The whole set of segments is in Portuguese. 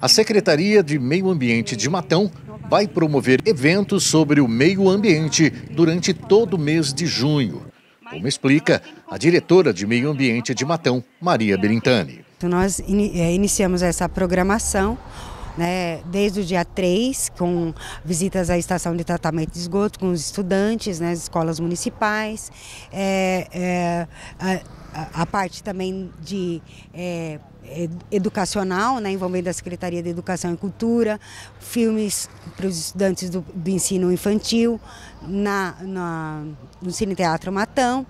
A Secretaria de Meio Ambiente de Matão vai promover eventos sobre o meio ambiente durante todo o mês de junho. Como explica a diretora de Meio Ambiente de Matão, Maria Berintani. Então, nós é, iniciamos essa programação né, desde o dia 3, com visitas à estação de tratamento de esgoto com os estudantes, nas né, escolas municipais. É, é, a a, parte também de é, é, educacional, né, envolvendo a Secretaria de Educação e Cultura, filmes para os estudantes do, do ensino infantil, na, na, no Cine Teatro Matão.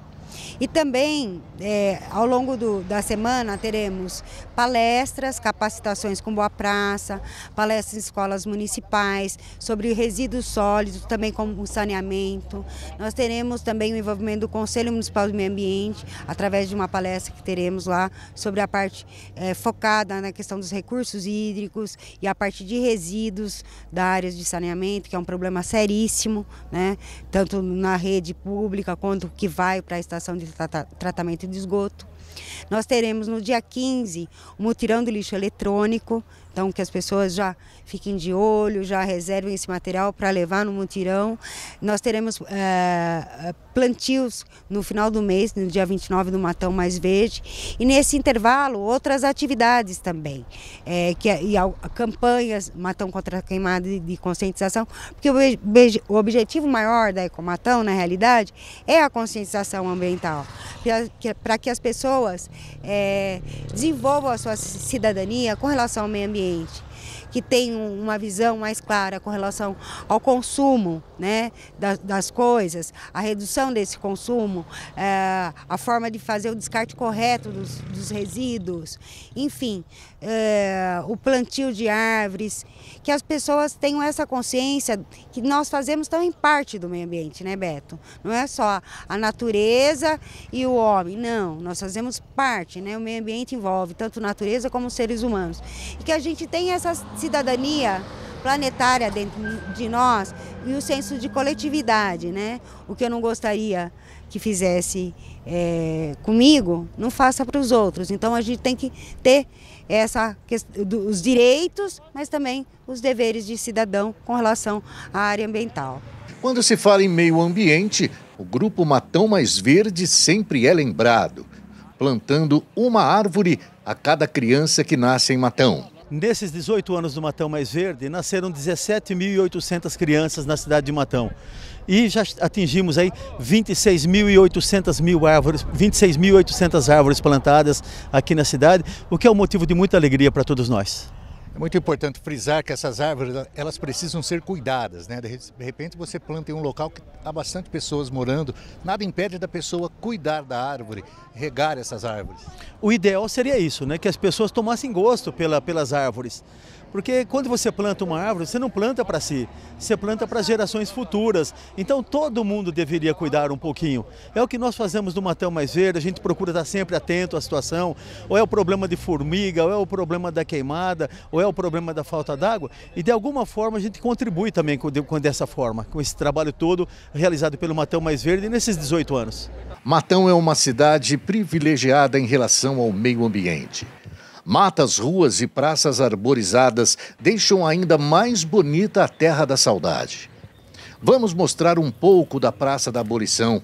E também, é, ao longo do, da semana, teremos palestras, capacitações com Boa Praça, palestras em escolas municipais sobre resíduos sólidos, também como saneamento. Nós teremos também o envolvimento do Conselho Municipal do Meio Ambiente, através de uma palestra que teremos lá sobre a parte é, focada na questão dos recursos hídricos e a parte de resíduos da área de saneamento, que é um problema seríssimo, né? tanto na rede pública quanto que vai para a estação de tratamento de esgoto. Nós teremos no dia 15 o mutirão do lixo eletrônico, então que as pessoas já fiquem de olho, já reservem esse material para levar no mutirão. Nós teremos é, plantios no final do mês, no dia 29 do Matão Mais Verde, e nesse intervalo outras atividades também, eh, é, que, e a, a campanhas Matão contra a Queimada de, de conscientização, porque o, o objetivo maior da Ecomatão, na realidade, é a conscientização ambiental ambiental, para que as pessoas é, desenvolvam a sua cidadania com relação ao meio ambiente que tenham uma visão mais clara com relação ao consumo né, das, das coisas, a redução desse consumo, é, a forma de fazer o descarte correto dos, dos resíduos, enfim, é, o plantio de árvores, que as pessoas tenham essa consciência que nós fazemos também parte do meio ambiente, né, Beto? Não é só a natureza e o homem, não, nós fazemos parte, né? O meio ambiente envolve tanto natureza como seres humanos. E que a gente tenha essa cidadania planetária dentro de nós e o senso de coletividade, né? O que eu não gostaria que fizesse é, comigo, não faça para os outros. Então a gente tem que ter essa, os direitos, mas também os deveres de cidadão com relação à área ambiental. Quando se fala em meio ambiente, o grupo Matão Mais Verde sempre é lembrado, plantando uma árvore a cada criança que nasce em Matão. Nesses 18 anos do Matão Mais Verde, nasceram 17.800 crianças na cidade de Matão e já atingimos aí 26.800 mil árvores, 26.800 árvores plantadas aqui na cidade, o que é um motivo de muita alegria para todos nós. É muito importante frisar que essas árvores elas precisam ser cuidadas, né? De repente você planta em um local que há bastante pessoas morando, nada impede da pessoa cuidar da árvore, regar essas árvores. O ideal seria isso, né? Que as pessoas tomassem gosto pela, pelas árvores. Porque quando você planta uma árvore, você não planta para si, você planta para gerações futuras. Então todo mundo deveria cuidar um pouquinho. É o que nós fazemos no Matão Mais Verde, a gente procura estar sempre atento à situação, ou é o problema de formiga, ou é o problema da queimada, ou é o problema da falta d'água, e de alguma forma a gente contribui também com, com dessa forma, com esse trabalho todo realizado pelo Matão Mais Verde nesses 18 anos. Matão é uma cidade privilegiada em relação ao meio ambiente. Matas, ruas e praças arborizadas deixam ainda mais bonita a terra da saudade. Vamos mostrar um pouco da Praça da Abolição.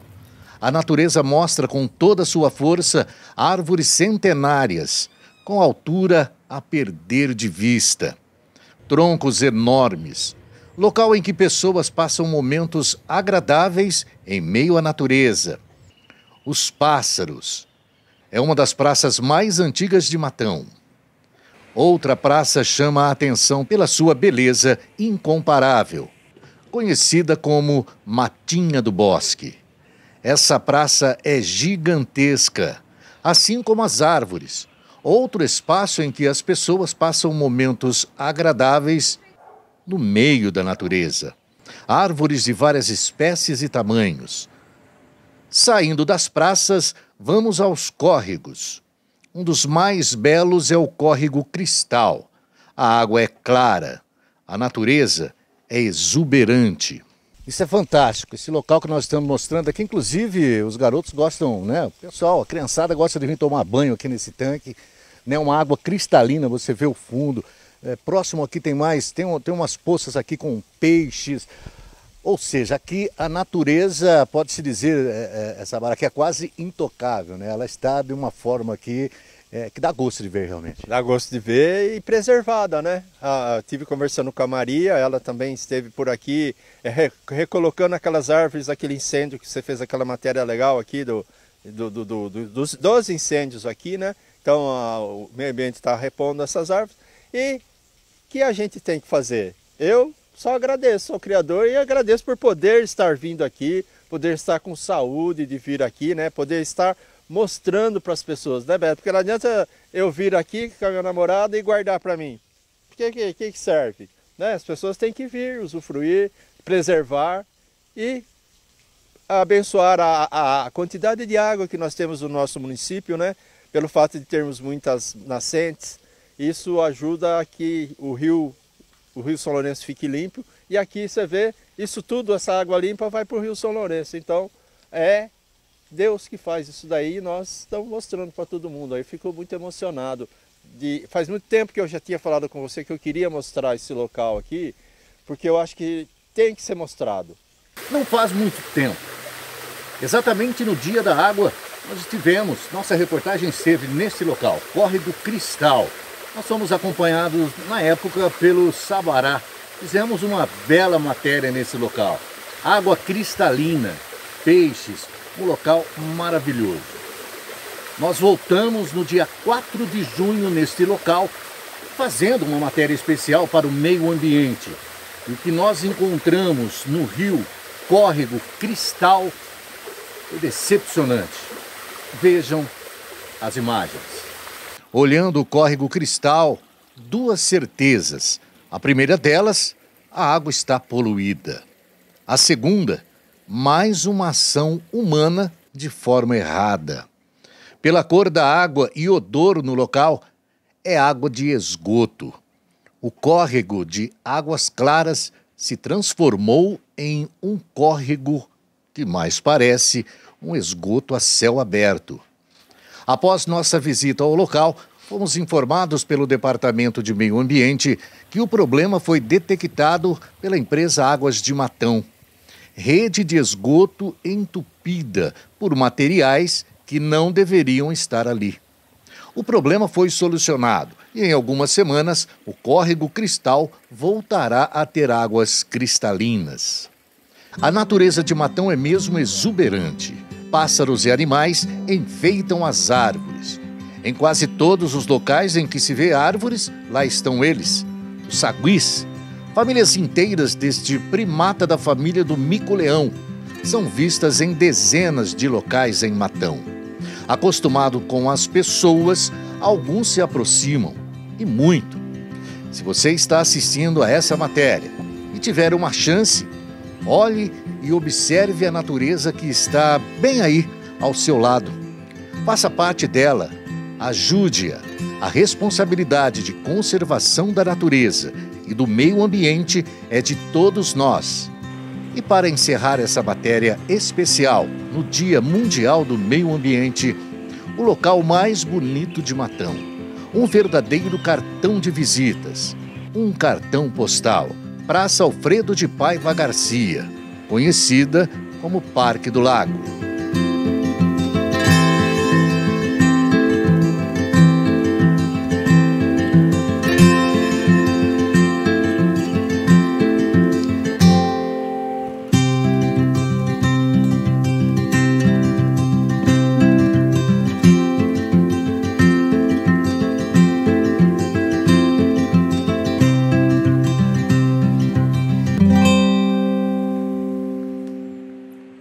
A natureza mostra com toda sua força árvores centenárias, com altura a perder de vista. Troncos enormes, local em que pessoas passam momentos agradáveis em meio à natureza. Os pássaros, é uma das praças mais antigas de Matão. Outra praça chama a atenção pela sua beleza incomparável, conhecida como Matinha do Bosque. Essa praça é gigantesca, assim como as árvores. Outro espaço em que as pessoas passam momentos agradáveis no meio da natureza. Árvores de várias espécies e tamanhos. Saindo das praças, Vamos aos córregos. Um dos mais belos é o córrego Cristal. A água é clara, a natureza é exuberante. Isso é fantástico, esse local que nós estamos mostrando aqui, inclusive os garotos gostam, né? O pessoal, a criançada gosta de vir tomar banho aqui nesse tanque, né? Uma água cristalina, você vê o fundo. É, próximo aqui tem mais, tem, tem umas poças aqui com peixes, ou seja, aqui a natureza, pode-se dizer, é, é, essa barra aqui que é quase intocável, né? Ela está de uma forma que, é, que dá gosto de ver realmente. Dá gosto de ver e preservada, né? Ah, tive conversando com a Maria, ela também esteve por aqui, é, recolocando aquelas árvores, aquele incêndio que você fez aquela matéria legal aqui do, do, do, do dos, dos incêndios aqui, né? Então a, o meio ambiente está repondo essas árvores. E o que a gente tem que fazer? Eu só agradeço ao Criador e agradeço por poder estar vindo aqui, poder estar com saúde de vir aqui, né? Poder estar mostrando para as pessoas, né, Beto? Porque não adianta eu vir aqui com a minha namorada e guardar para mim. O que, que, que serve? Né? As pessoas têm que vir, usufruir, preservar e abençoar a, a quantidade de água que nós temos no nosso município, né? Pelo fato de termos muitas nascentes, isso ajuda a que o rio o Rio São Lourenço fique limpo. E aqui você vê, isso tudo, essa água limpa vai para o Rio São Lourenço. Então é Deus que faz isso daí e nós estamos mostrando para todo mundo. Aí fico muito emocionado. De, faz muito tempo que eu já tinha falado com você que eu queria mostrar esse local aqui, porque eu acho que tem que ser mostrado. Não faz muito tempo. Exatamente no dia da água, nós estivemos, nossa reportagem esteve nesse local, Corre do Cristal, nós fomos acompanhados na época pelo Sabará. Fizemos uma bela matéria nesse local. Água cristalina, peixes, um local maravilhoso. Nós voltamos no dia 4 de junho neste local, fazendo uma matéria especial para o meio ambiente. E o que nós encontramos no rio Córrego Cristal foi decepcionante. Vejam as imagens. Olhando o córrego cristal, duas certezas. A primeira delas, a água está poluída. A segunda, mais uma ação humana de forma errada. Pela cor da água e odor no local, é água de esgoto. O córrego de Águas Claras se transformou em um córrego que mais parece um esgoto a céu aberto. Após nossa visita ao local, fomos informados pelo Departamento de Meio Ambiente que o problema foi detectado pela empresa Águas de Matão. Rede de esgoto entupida por materiais que não deveriam estar ali. O problema foi solucionado e, em algumas semanas, o córrego cristal voltará a ter águas cristalinas. A natureza de Matão é mesmo exuberante pássaros e animais enfeitam as árvores. Em quase todos os locais em que se vê árvores, lá estão eles, os saguis. Famílias inteiras deste primata da família do mico-leão são vistas em dezenas de locais em Matão. Acostumado com as pessoas, alguns se aproximam, e muito. Se você está assistindo a essa matéria e tiver uma chance, olhe e observe a natureza que está bem aí, ao seu lado. Faça parte dela, ajude-a. A responsabilidade de conservação da natureza e do meio ambiente é de todos nós. E para encerrar essa matéria especial no Dia Mundial do Meio Ambiente, o local mais bonito de Matão. Um verdadeiro cartão de visitas. Um cartão postal. Praça Alfredo de Paiva Garcia conhecida como Parque do Lago.